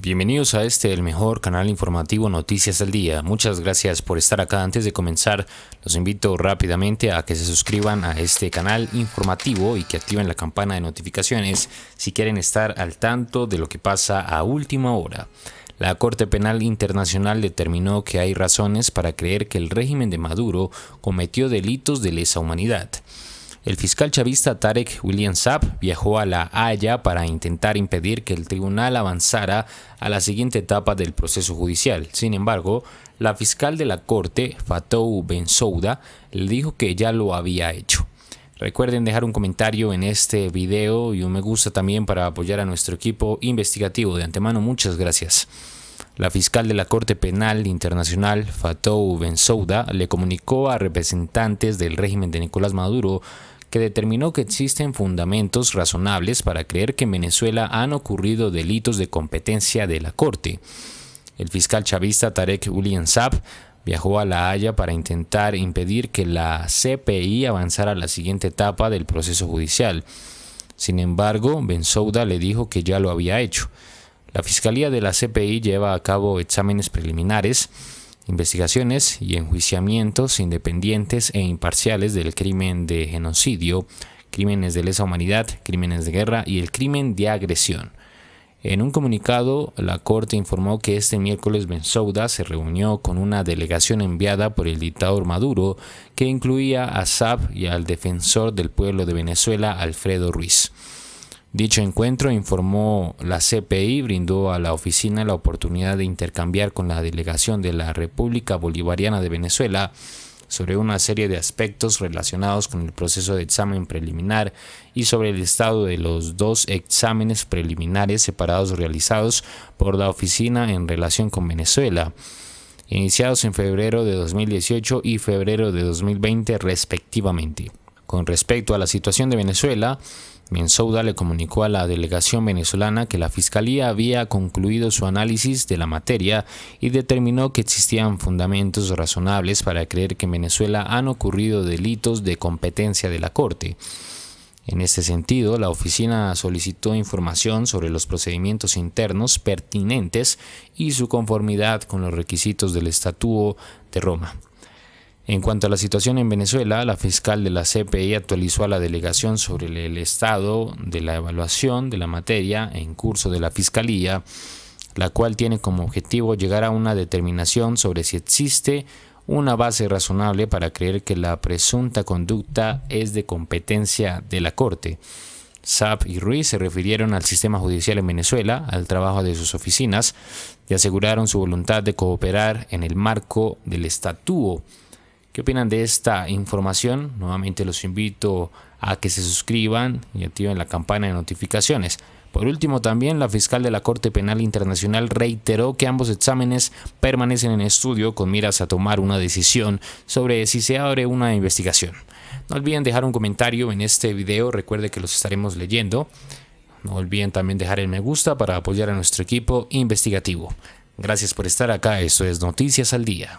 bienvenidos a este, el mejor canal informativo Noticias al Día. Muchas gracias por estar acá. Antes de comenzar, los invito rápidamente a que se suscriban a este canal informativo y que activen la campana de notificaciones si quieren estar al tanto de lo que pasa a última hora. La Corte Penal Internacional determinó que hay razones para creer que el régimen de Maduro cometió delitos de lesa humanidad. El fiscal chavista Tarek William Saab viajó a La Haya para intentar impedir que el tribunal avanzara a la siguiente etapa del proceso judicial. Sin embargo, la fiscal de la corte, Fatou Bensouda, le dijo que ya lo había hecho. Recuerden dejar un comentario en este video y un me gusta también para apoyar a nuestro equipo investigativo. De antemano, muchas gracias. La fiscal de la Corte Penal Internacional, Fatou Bensouda, le comunicó a representantes del régimen de Nicolás Maduro que determinó que existen fundamentos razonables para creer que en Venezuela han ocurrido delitos de competencia de la Corte. El fiscal chavista Tarek William viajó a La Haya para intentar impedir que la CPI avanzara a la siguiente etapa del proceso judicial. Sin embargo, Bensouda le dijo que ya lo había hecho. La Fiscalía de la CPI lleva a cabo exámenes preliminares investigaciones y enjuiciamientos independientes e imparciales del crimen de genocidio, crímenes de lesa humanidad, crímenes de guerra y el crimen de agresión. En un comunicado, la Corte informó que este miércoles Bensouda se reunió con una delegación enviada por el dictador Maduro, que incluía a Saab y al defensor del pueblo de Venezuela, Alfredo Ruiz. Dicho encuentro, informó la CPI, brindó a la oficina la oportunidad de intercambiar con la delegación de la República Bolivariana de Venezuela sobre una serie de aspectos relacionados con el proceso de examen preliminar y sobre el estado de los dos exámenes preliminares separados realizados por la oficina en relación con Venezuela, iniciados en febrero de 2018 y febrero de 2020 respectivamente. Con respecto a la situación de Venezuela, Mensouda le comunicó a la delegación venezolana que la Fiscalía había concluido su análisis de la materia y determinó que existían fundamentos razonables para creer que en Venezuela han ocurrido delitos de competencia de la Corte. En este sentido, la oficina solicitó información sobre los procedimientos internos pertinentes y su conformidad con los requisitos del Estatuto de Roma. En cuanto a la situación en Venezuela, la fiscal de la CPI actualizó a la delegación sobre el estado de la evaluación de la materia en curso de la fiscalía, la cual tiene como objetivo llegar a una determinación sobre si existe una base razonable para creer que la presunta conducta es de competencia de la Corte. Saab y Ruiz se refirieron al sistema judicial en Venezuela, al trabajo de sus oficinas y aseguraron su voluntad de cooperar en el marco del estatuto ¿Qué opinan de esta información? Nuevamente los invito a que se suscriban y activen la campana de notificaciones. Por último, también la fiscal de la Corte Penal Internacional reiteró que ambos exámenes permanecen en estudio con miras a tomar una decisión sobre si se abre una investigación. No olviden dejar un comentario en este video, recuerde que los estaremos leyendo. No olviden también dejar el me gusta para apoyar a nuestro equipo investigativo. Gracias por estar acá, esto es Noticias al Día.